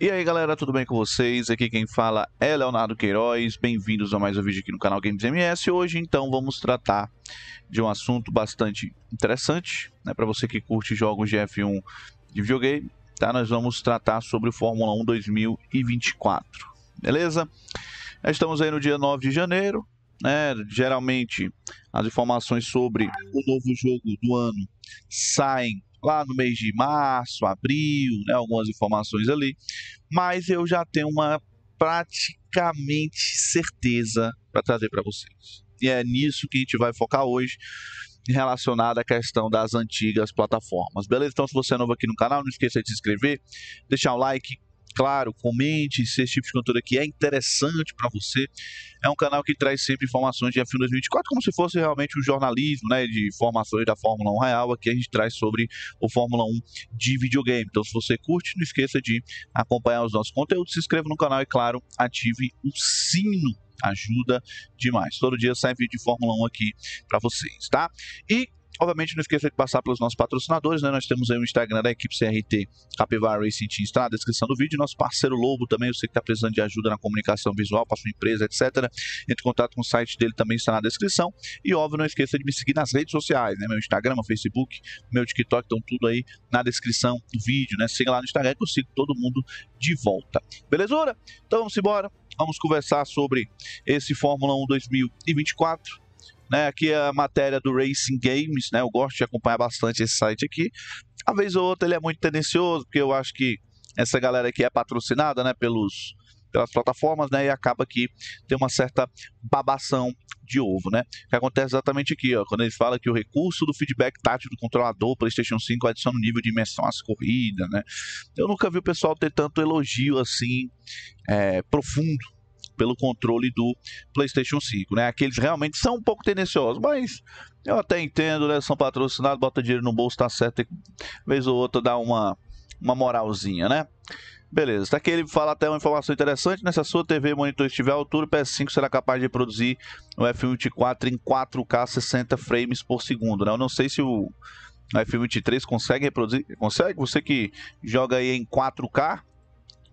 E aí galera, tudo bem com vocês? Aqui quem fala é Leonardo Queiroz, bem-vindos a mais um vídeo aqui no canal Games MS. Hoje então vamos tratar de um assunto bastante interessante, né, para você que curte jogos de F1 de videogame, tá? Nós vamos tratar sobre o Fórmula 1 2024, beleza? estamos aí no dia 9 de janeiro, né? Geralmente as informações sobre o novo jogo do ano saem lá no mês de março, abril, né, algumas informações ali, mas eu já tenho uma praticamente certeza para trazer para vocês. E é nisso que a gente vai focar hoje, relacionado à questão das antigas plataformas. Beleza? Então, se você é novo aqui no canal, não esqueça de se inscrever, deixar um like, claro, comente se esse tipo de conteúdo aqui é interessante para você. É um canal que traz sempre informações de F1 2024, como se fosse realmente um jornalismo, né, de informações da Fórmula 1 real. Aqui a gente traz sobre o Fórmula 1 de videogame. Então, se você curte, não esqueça de acompanhar os nossos conteúdos, se inscreva no canal e, claro, ative o sino ajuda demais. Todo dia sai vídeo de Fórmula 1 aqui para vocês, tá? E Obviamente, não esqueça de passar pelos nossos patrocinadores, né? Nós temos aí o Instagram da equipe CRT Capivara Racing Team, está na descrição do vídeo. Nosso parceiro Lobo também, você que está precisando de ajuda na comunicação visual para sua empresa, etc. Entre em contato com o site dele, também está na descrição. E, óbvio, não esqueça de me seguir nas redes sociais, né? Meu Instagram, meu Facebook, meu TikTok, estão tudo aí na descrição do vídeo, né? Siga lá no Instagram que eu sigo todo mundo de volta. Belezura? Então vamos embora. Vamos conversar sobre esse Fórmula 1 2024 né, aqui é a matéria do Racing Games, né, eu gosto de acompanhar bastante esse site aqui. Uma vez ou outra ele é muito tendencioso, porque eu acho que essa galera aqui é patrocinada né, pelos, pelas plataformas, né? E acaba que tem uma certa babação de ovo, né? Que acontece exatamente aqui, ó, quando ele fala que o recurso do feedback tátil do controlador PlayStation 5 adiciona um nível de imersão às corridas, né? Eu nunca vi o pessoal ter tanto elogio assim é, profundo pelo controle do PlayStation 5, né? Aqueles realmente são um pouco tendenciosos, mas eu até entendo, né? São patrocinados, bota dinheiro no bolso, tá certo. Vez ou outra dá uma, uma moralzinha, né? Beleza, tá aqui ele fala até uma informação interessante, nessa sua TV monitor estiver à altura, o PS5 será capaz de produzir o F24 em 4K 60 frames por segundo, né? Eu não sei se o, o F23 consegue reproduzir, consegue? Você que joga aí em 4K,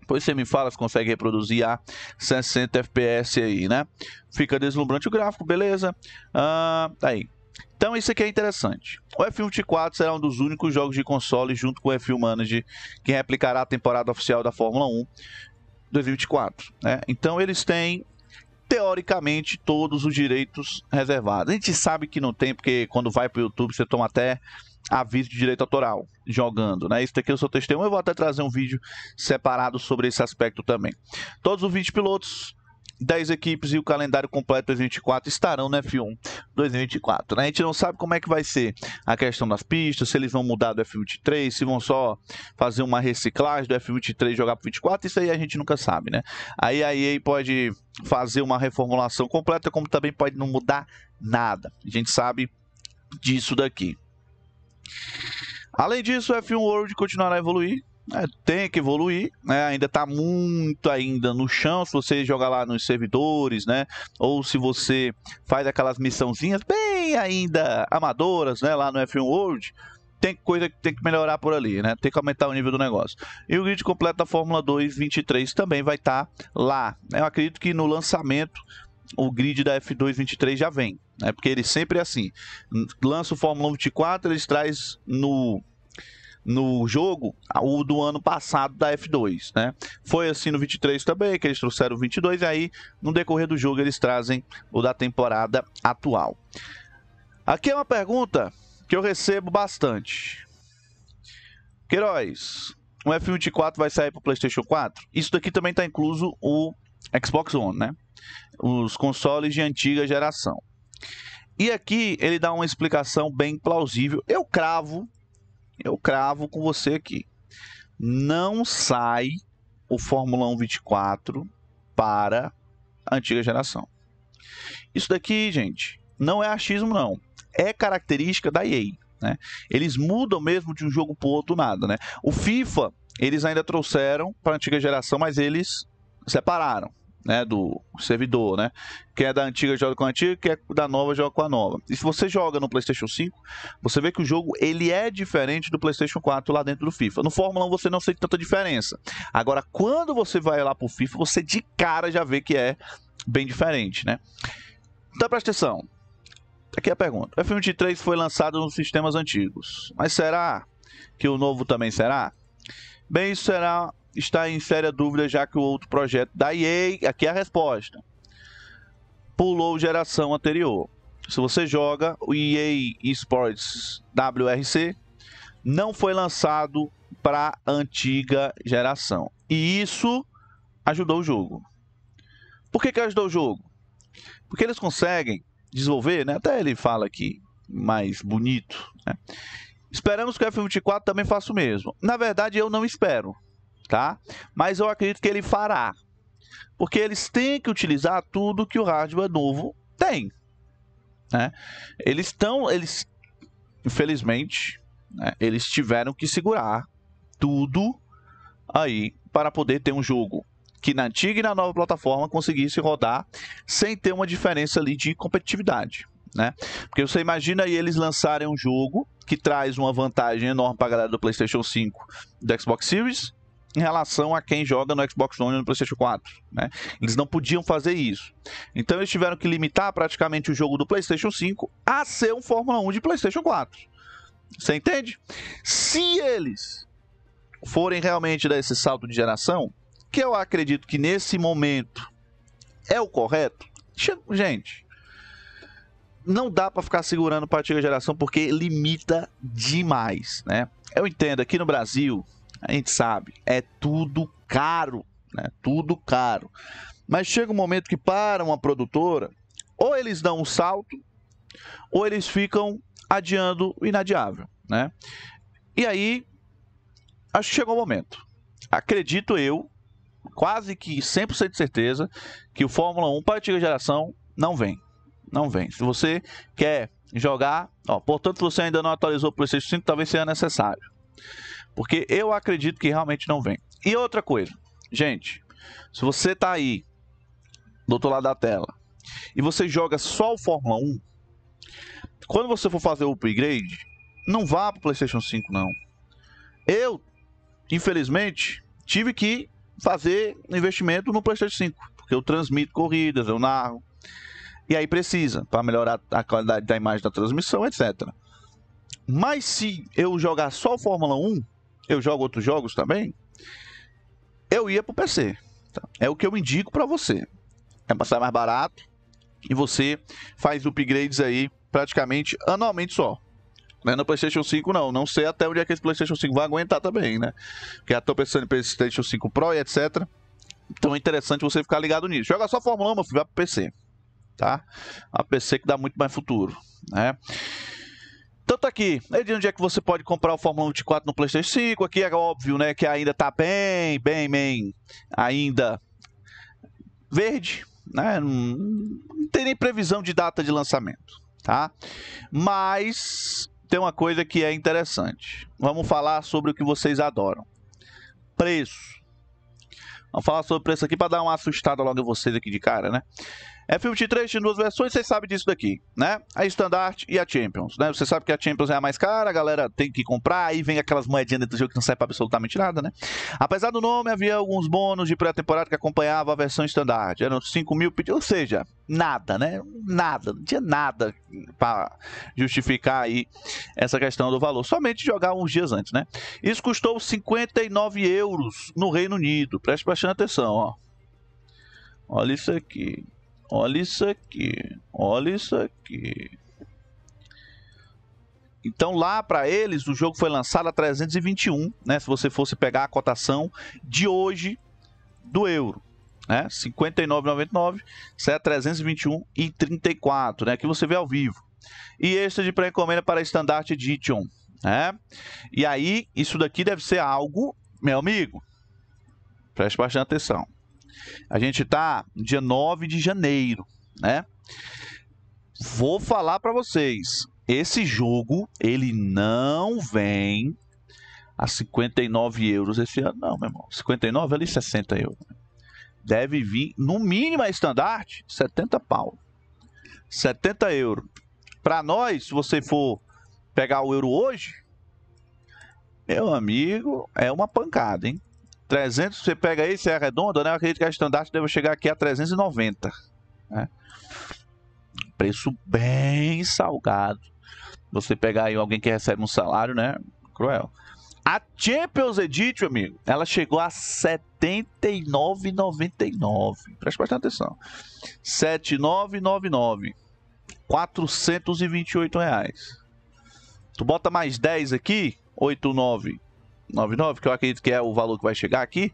depois você me fala se consegue reproduzir a 60 FPS aí, né? Fica deslumbrante o gráfico, beleza? Ah, aí. Então isso aqui é interessante. O F124 será um dos únicos jogos de console junto com o F1 Manager que replicará a temporada oficial da Fórmula 1 2024. Né? Então eles têm teoricamente todos os direitos reservados. A gente sabe que não tem porque quando vai para o YouTube você toma até aviso de direito autoral jogando, né? Isso daqui é o seu testemunho. Eu vou até trazer um vídeo separado sobre esse aspecto também. Todos os 20 pilotos 10 equipes e o calendário completo 2024 estarão no F1 2024. Né? A gente não sabe como é que vai ser a questão das pistas, se eles vão mudar do F23, se vão só fazer uma reciclagem do F23 e jogar para 24, isso aí a gente nunca sabe, né? Aí a EA pode fazer uma reformulação completa, como também pode não mudar nada. A gente sabe disso daqui. Além disso, o F1 World continuará a evoluir, é, tem que evoluir, né? ainda está muito ainda no chão, se você jogar lá nos servidores, né? ou se você faz aquelas missãozinhas bem ainda amadoras né? lá no F1 World, tem coisa que tem que melhorar por ali, né? Tem que aumentar o nível do negócio. E o grid completo da Fórmula 2 23 também vai estar tá lá. Né. Eu acredito que no lançamento o grid da F223 já vem. Né? Porque ele sempre é assim. Lança o Fórmula 24, eles traz no no jogo o do ano passado da F2, né? Foi assim no 23 também, que eles trouxeram o 22 e aí no decorrer do jogo eles trazem o da temporada atual. Aqui é uma pergunta que eu recebo bastante. Queiroz, o F24 vai sair para o PlayStation 4? Isso daqui também está incluso o Xbox One, né? Os consoles de antiga geração. E aqui ele dá uma explicação bem plausível. Eu cravo, eu cravo com você aqui. Não sai o Fórmula 1 24 para a antiga geração. Isso daqui, gente, não é achismo não. É característica da EA. Né? Eles mudam mesmo de um jogo para o outro nada, né? O FIFA eles ainda trouxeram para a antiga geração, mas eles separaram. Né, do servidor, né? Quem é da antiga joga com a antiga, quem é da nova joga com a nova. E se você joga no PlayStation 5, você vê que o jogo ele é diferente do PlayStation 4 lá dentro do FIFA. No Fórmula 1 você não sente tanta diferença. Agora, quando você vai lá pro FIFA, você de cara já vê que é bem diferente, né? Então presta atenção. Aqui é a pergunta. O F23 foi lançado nos sistemas antigos, mas será que o novo também será? Bem, isso será está em séria dúvida, já que o outro projeto da EA, aqui é a resposta, pulou geração anterior. Se você joga o EA Sports WRC, não foi lançado para antiga geração. E isso ajudou o jogo. Por que, que ajudou o jogo? Porque eles conseguem desenvolver, né? até ele fala aqui, mais bonito. Né? Esperamos que o F24 também faça o mesmo. Na verdade, eu não espero tá? Mas eu acredito que ele fará, porque eles têm que utilizar tudo que o hardware novo tem, né? Eles estão, eles, infelizmente, né? eles tiveram que segurar tudo aí para poder ter um jogo que na antiga e na nova plataforma conseguisse rodar sem ter uma diferença ali de competitividade, né? Porque você imagina aí eles lançarem um jogo que traz uma vantagem enorme para a galera do PlayStation 5, do Xbox Series em relação a quem joga no Xbox One e no PlayStation 4. Né? Eles não podiam fazer isso. Então eles tiveram que limitar praticamente o jogo do PlayStation 5 a ser um Fórmula 1 de PlayStation 4. Você entende? Se eles forem realmente dar esse salto de geração, que eu acredito que nesse momento é o correto, gente, não dá para ficar segurando para a antiga geração porque limita demais, né? Eu entendo, aqui no Brasil, a gente sabe, é tudo caro, né? Tudo caro. Mas chega um momento que para uma produtora, ou eles dão um salto, ou eles ficam adiando o inadiável, né? E aí, acho que chegou o momento. Acredito eu, quase que 100% de certeza, que o Fórmula 1 para a antiga geração não vem. Não vem. Se você quer jogar, ó, portanto você ainda não atualizou o PlayStation 5, talvez seja necessário. Porque eu acredito que realmente não vem. E outra coisa, gente, se você está aí do outro lado da tela e você joga só o Fórmula 1, quando você for fazer o upgrade, não vá para PlayStation 5 não. Eu, infelizmente, tive que fazer investimento no PlayStation 5, porque eu transmito corridas, eu narro. E aí precisa para melhorar a qualidade da imagem da transmissão, etc. Mas se eu jogar só o Fórmula 1, eu jogo outros jogos também, eu ia pro PC. Tá? É o que eu indico para você. É passar mais barato e você faz upgrades aí praticamente anualmente só. é No PlayStation 5 não, não sei até onde é que esse PlayStation 5 vai aguentar também, né? Porque já tô pensando em PlayStation 5 Pro e etc. Então é interessante você ficar ligado nisso. Joga só Fórmula 1, meu filho, vai pro PC, tá? A PC que dá muito mais futuro, né? Tanto aqui, é de onde é que você pode comprar o Fórmula 1 de 4 no PlayStation 5. Aqui é óbvio, né, que ainda tá bem, bem, bem ainda verde, né? Não tem nem previsão de data de lançamento, tá? Mas tem uma coisa que é interessante. Vamos falar sobre o que vocês adoram. Preço. Vamos falar sobre preço aqui para dar uma assustada logo em vocês aqui de cara, né? É filme de três de duas versões, vocês sabem disso daqui, né? A Standard e a Champions, né? Você sabe que a Champions é a mais cara, a galera tem que comprar, aí vem aquelas moedinhas dentro do jogo que não serve pra absolutamente nada, né? Apesar do nome, havia alguns bônus de pré-temporada que acompanhavam a versão Standard. Eram 5 mil pedidos, ou seja, nada, né? Nada, não tinha nada para justificar aí essa questão do valor. Somente jogar uns dias antes, né? Isso custou 59 euros no Reino Unido, preste bastante atenção, ó. Olha isso aqui. Olha isso aqui, olha isso aqui. Então lá para eles o jogo foi lançado a 321, né? Se você fosse pegar a cotação de hoje do euro, né? 59,99, sai e 321,34, é né? Que você vê ao vivo. E este de pré-encomenda para Standard Edition, né? E aí isso daqui deve ser algo, meu amigo. Preste bastante atenção. A gente tá dia 9 de janeiro, né? Vou falar para vocês, esse jogo ele não vem a 59 euros esse ano, não, meu irmão. 59 ali 60 euros. Deve vir, no mínimo, a standard 70 pau. 70 euros. Para nós, se você for pegar o euro hoje, meu amigo, é uma pancada, hein? 300, você pega aí, você arredonda, né? Eu acredito que a estandarte deve chegar aqui a 390, né? Preço bem salgado. Você pegar aí alguém que recebe um salário, né? Cruel. A Champions Edition, amigo, ela chegou a 79,99. Preste bastante atenção. 79,99. 428 reais. Tu bota mais 10 aqui, 89 99, que eu acredito que é o valor que vai chegar aqui,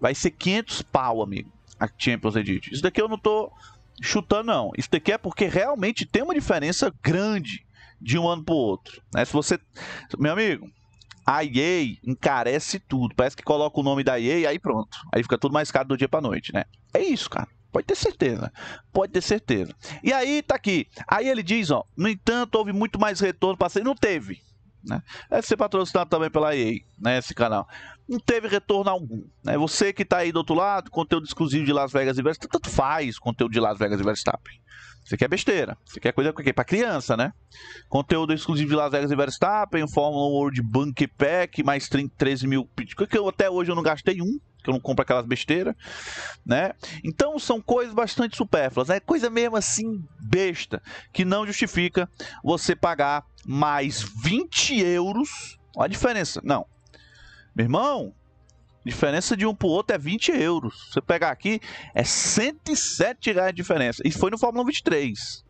vai ser 500 pau, amigo, a Champions Edition. Isso daqui eu não tô chutando, não. Isso daqui é porque realmente tem uma diferença grande de um ano pro outro. Né? Se você... Meu amigo, a EA encarece tudo. Parece que coloca o nome da EA aí pronto. Aí fica tudo mais caro do dia pra noite, né? É isso, cara. Pode ter certeza. Pode ter certeza. E aí, tá aqui. Aí ele diz, ó. No entanto, houve muito mais retorno para ser. Não teve né? É ser patrocinado também pela EA, né? Esse canal. Não teve retorno algum, né? Você que está aí do outro lado, conteúdo exclusivo de Las Vegas e Verstappen, tanto faz conteúdo de Las Vegas e Verstappen. Você quer besteira, você quer coisa para criança, né? Conteúdo exclusivo de Las Vegas e Verstappen, Fórmula World Bunker Pack, mais 13 mil... Que eu até hoje eu não gastei um, que eu não compro aquelas besteiras, né? Então são coisas bastante supérfluas, é né? coisa mesmo assim besta que não justifica você pagar mais 20 euros. Olha a diferença, não, meu irmão. Diferença de um pro outro é 20 euros. Você pegar aqui é 107 reais de diferença. Isso foi no Fórmula 23.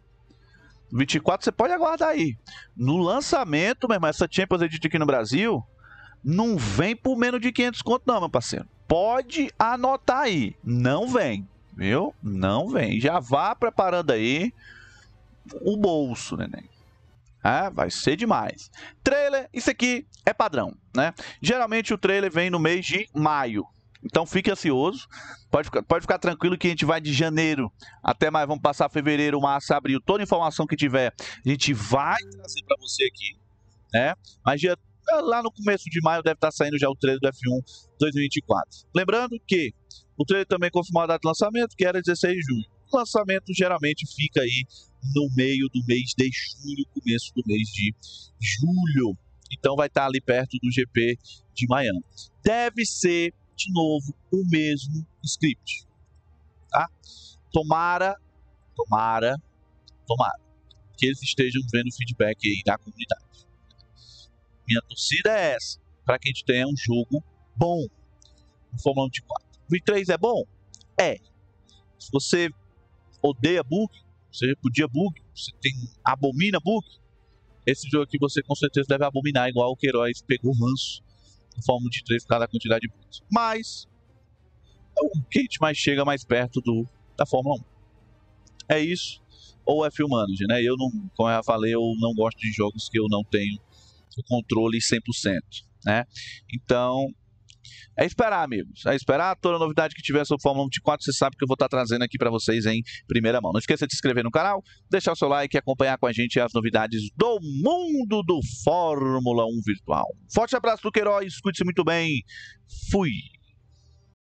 24 você pode aguardar aí. No lançamento, meu irmão, essa Champions Edit aqui no Brasil, não vem por menos de 500 conto não, meu parceiro pode anotar aí. Não vem, viu? Não vem. Já vá preparando aí o bolso, neném. Ah, vai ser demais. Trailer, isso aqui é padrão, né? Geralmente o trailer vem no mês de maio. Então fique ansioso, pode ficar, pode ficar tranquilo que a gente vai de janeiro até mais, vamos passar fevereiro, março, abril, toda informação que tiver, a gente vai trazer para você aqui, né? Mas dia Tá lá no começo de maio deve estar tá saindo já o trailer do F1 2024. Lembrando que o trailer também confirmou a data de lançamento, que era 16 de junho. O lançamento geralmente fica aí no meio do mês de julho, começo do mês de julho. Então vai estar tá ali perto do GP de Miami. Deve ser, de novo, o mesmo script. Tá? Tomara, tomara, tomara que eles estejam vendo o feedback aí da comunidade. Minha torcida é essa, para que a gente tenha um jogo bom no Fórmula 1 de 4. V3 é bom? É. Se você odeia bug, você repudia bug, você tem abomina bug, esse jogo aqui você com certeza deve abominar, igual o Queiroz pegou ranço no Fórmula 1 de 3 por causa da quantidade de bugs. Mas é o que a gente mais chega mais perto do, da Fórmula 1. É isso. Ou é filmando, né? Eu não, como eu já falei, eu não gosto de jogos que eu não tenho o controle 100%, né? Então, é esperar, amigos. É esperar. Toda novidade que tiver sobre Fórmula 1 de 4, você sabe que eu vou estar tá trazendo aqui para vocês em primeira mão. Não esqueça de se inscrever no canal, deixar o seu like e acompanhar com a gente as novidades do mundo do Fórmula 1 virtual. Forte abraço do Queiroz, cuide-se muito bem. Fui.